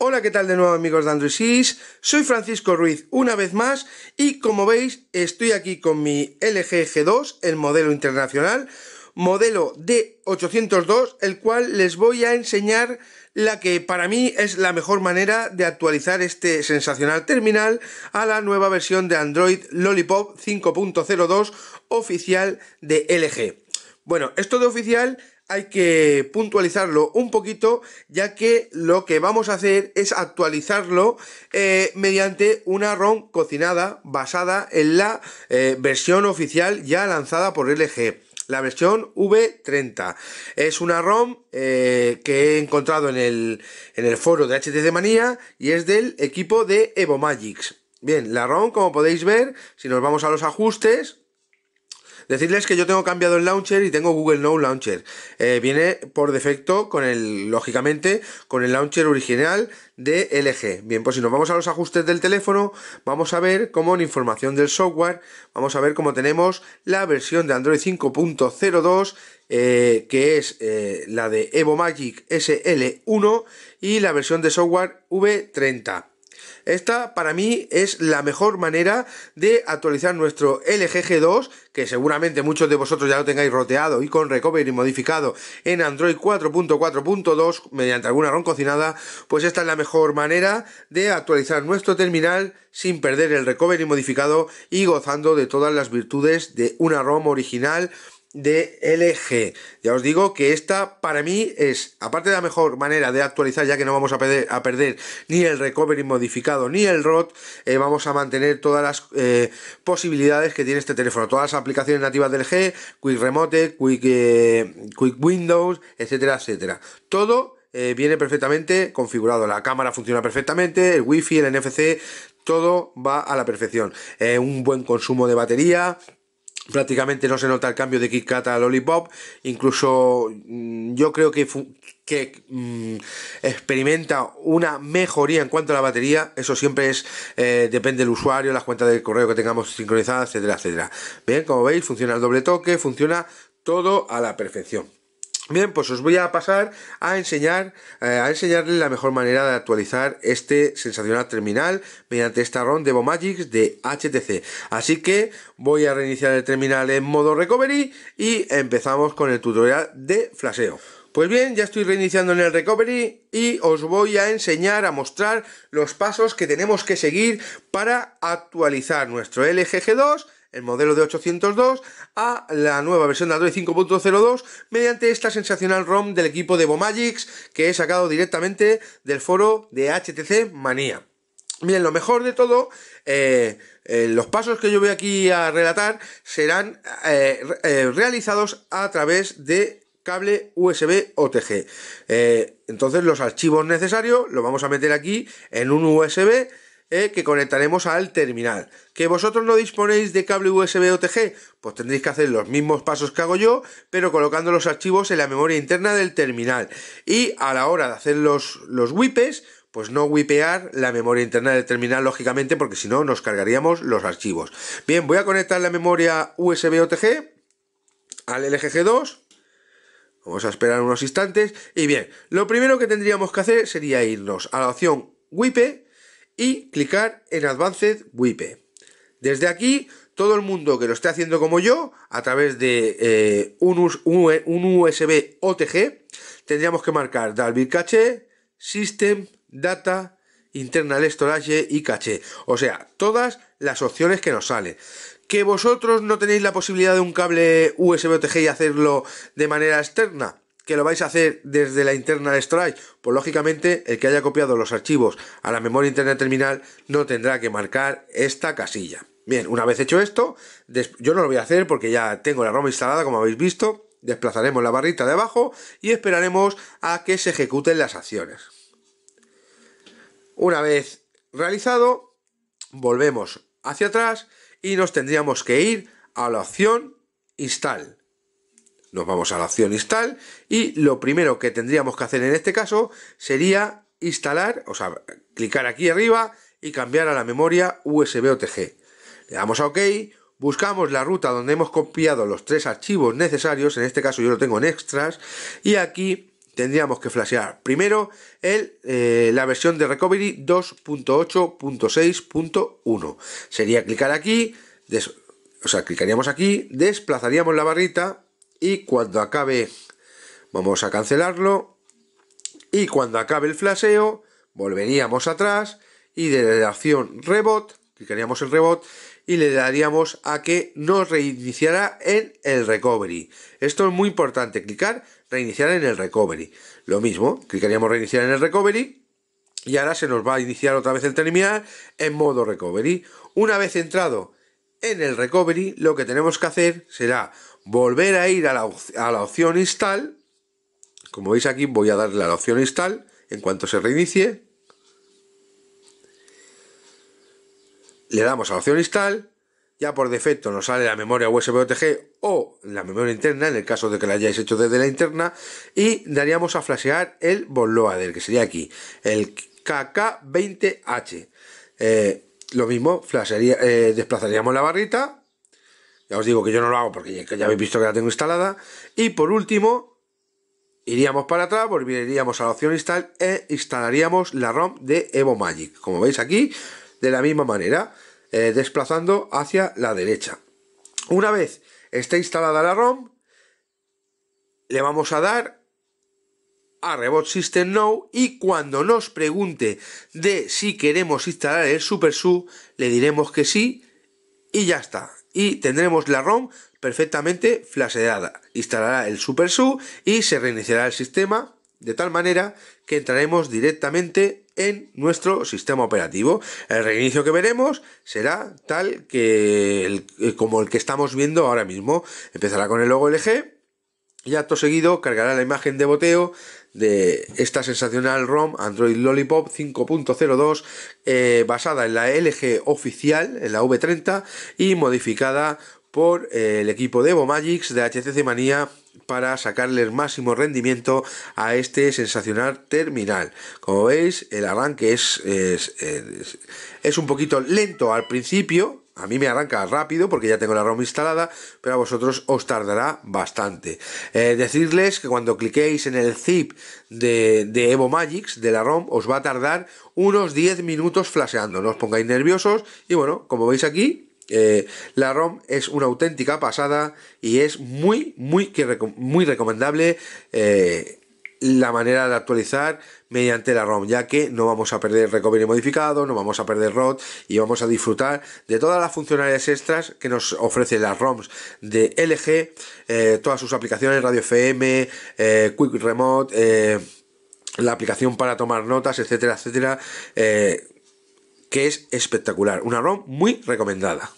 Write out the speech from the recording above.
Hola, ¿qué tal de nuevo amigos de Android 6? Soy Francisco Ruiz una vez más y como veis estoy aquí con mi LG G2, el modelo internacional, modelo D802, el cual les voy a enseñar la que para mí es la mejor manera de actualizar este sensacional terminal a la nueva versión de Android Lollipop 5.02 oficial de LG. Bueno, esto de oficial hay que puntualizarlo un poquito, ya que lo que vamos a hacer es actualizarlo eh, mediante una ROM cocinada basada en la eh, versión oficial ya lanzada por LG la versión V30. Es una ROM eh, que he encontrado en el, en el foro de HTC Manía y es del equipo de Evo Bien, la ROM, como podéis ver, si nos vamos a los ajustes, Decirles que yo tengo cambiado el launcher y tengo Google Now Launcher. Eh, viene por defecto con el, lógicamente, con el launcher original de LG. Bien, pues si nos vamos a los ajustes del teléfono, vamos a ver como en información del software, vamos a ver cómo tenemos la versión de Android 5.02 eh, que es eh, la de Evo Magic SL1 y la versión de software V30. Esta para mí es la mejor manera de actualizar nuestro LGG2, que seguramente muchos de vosotros ya lo tengáis roteado y con recovery modificado en Android 4.4.2 mediante alguna ROM cocinada, pues esta es la mejor manera de actualizar nuestro terminal sin perder el recovery modificado y gozando de todas las virtudes de una ROM original de LG Ya os digo que esta para mí es, aparte de la mejor manera de actualizar, ya que no vamos a perder, ni el recovery modificado ni el ROT, eh, vamos a mantener todas las eh, posibilidades que tiene este teléfono, todas las aplicaciones nativas del G, Quick Remote, Quick, eh, Quick Windows, etcétera, etcétera. Todo viene perfectamente configurado, la cámara funciona perfectamente, el wifi, el NFC, todo va a la perfección. un buen consumo de batería, prácticamente no se nota el cambio de KitKat a Lollipop. Incluso mm, yo creo que, mm, experimenta una mejoría en cuanto a la batería. Eso siempre es eh, depende del usuario, las cuentas de correo que tengamos sincronizadas, etcétera, etcétera. Bien, como veis, funciona el doble toque, funciona todo a la perfección. Bien, pues os voy a pasar a enseñar eh, a enseñarles la mejor manera de actualizar este sensacional terminal mediante esta ROM de de HTC. Así que voy a reiniciar el terminal en modo recovery y empezamos con el tutorial de flaseo. Pues bien, ya estoy reiniciando en el recovery y os voy a enseñar a mostrar los pasos que tenemos que seguir para actualizar nuestro LG G2 el modelo de 802, a la nueva versión de Android 5.02 mediante esta sensacional ROM del equipo de Bomagix que he sacado directamente del foro de HTC Manía. Bien, lo mejor de todo, eh, eh, los pasos que yo voy aquí a relatar serán eh, realizados a través de cable USB OTG. entonces los archivos necesarios los vamos a meter aquí en un USB ¿eh? que conectaremos al terminal. ¿Que vosotros no disponéis de cable USB OTG? Pues tendréis que hacer los mismos pasos que hago yo, pero colocando los archivos en la memoria interna del terminal. Y a la hora de hacer los, los pues no wipear la memoria interna del terminal, lógicamente, porque si no nos cargaríamos los archivos. Bien, voy a conectar la memoria USB OTG al LGG2. Vamos a esperar unos instantes. Y bien, lo primero que tendríamos que hacer sería irnos a la opción WIPE y clicar en Advanced WIPE. Desde aquí, todo el mundo que lo esté haciendo como yo, a través de eh, un, USB OTG, tendríamos que marcar Dalvik Cache, System, Data, Internal Storage y Cache. O sea, todas las opciones que nos salen. Que vosotros no tenéis la posibilidad de un cable USB OTG y hacerlo de manera externa que lo vais a hacer desde la interna de Storage, pues lógicamente el que haya copiado los archivos a la memoria interna terminal no tendrá que marcar esta casilla. Bien, una vez hecho esto, yo no lo voy a hacer porque ya tengo la ROM instalada, como habéis visto, desplazaremos la barrita de abajo y esperaremos a que se ejecuten las acciones. Una vez realizado, volvemos hacia atrás y nos tendríamos que ir a la opción Install nos vamos a la opción install y lo primero que tendríamos que hacer en este caso sería instalar, o sea, clicar aquí arriba y cambiar a la memoria USB OTG. Le damos a OK, buscamos la ruta donde hemos copiado los tres archivos necesarios, en este caso yo lo tengo en extras, y aquí tendríamos que flashear primero el, eh, la versión de Recovery 2.8.6.1. Sería clicar aquí, o sea, clicaríamos aquí, desplazaríamos la barrita y cuando acabe vamos a cancelarlo y cuando acabe el flaseo volveríamos atrás y de la acción rebot clicaríamos el rebot y le daríamos a que nos reiniciara en el recovery. Esto es muy importante, clicar reiniciar en el recovery. Lo mismo, clicaríamos reiniciar en el recovery y ahora se nos va a iniciar otra vez el terminal en modo recovery. Una vez entrado en el recovery lo que tenemos que hacer será volver a ir a la, opción install. Como veis aquí voy a darle a la opción install en cuanto se reinicie. Le damos a la opción install. Ya por defecto nos sale la memoria USB OTG o la memoria interna, en el caso de que la hayáis hecho desde la interna. Y daríamos a flashear el bootloader, que sería aquí, el KK20H lo mismo, eh, desplazaríamos la barrita. Ya os digo que yo no lo hago porque ya, habéis visto que la tengo instalada. Y por último, iríamos para atrás, volveríamos a la opción install e instalaríamos la ROM de Evo Magic. Como veis aquí, de la misma manera, eh, desplazando hacia la derecha. Una vez esté instalada la ROM, le vamos a dar a Rebot System Now y cuando nos pregunte de si queremos instalar el Super SU, le diremos que sí y ya está. Y tendremos la ROM perfectamente flasheada. Instalará el Super SU y se reiniciará el sistema de tal manera que entraremos directamente en nuestro sistema operativo. El reinicio que veremos será tal que eh, como el que estamos viendo ahora mismo. Empezará con el logo LG y acto seguido cargará la imagen de boteo de esta sensacional ROM Android Lollipop 5.02 eh, basada en la LG oficial, en la V30 y modificada por eh, el equipo de EvoMagix de HTC Manía para sacarle el máximo rendimiento a este sensacional terminal. Como veis, el arranque es, es, es un poquito lento al principio, a mí me arranca rápido porque ya tengo la ROM instalada, pero a vosotros os tardará bastante. Eh, decirles que cuando cliquéis en el zip de, de Evo Magix, de la ROM, os va a tardar unos 10 minutos flasheando. No os pongáis nerviosos y bueno, como veis aquí, eh, la ROM es una auténtica pasada y es muy, muy, muy recomendable eh, la manera de actualizar mediante la ROM, ya que no vamos a perder recovery modificado, no vamos a perder ROT y vamos a disfrutar de todas las funcionalidades extras que nos ofrecen las ROMs de LG, eh, todas sus aplicaciones, Radio FM, eh, Quick Remote, eh, la aplicación para tomar notas, etcétera, etcétera, que es espectacular. Una ROM muy recomendada.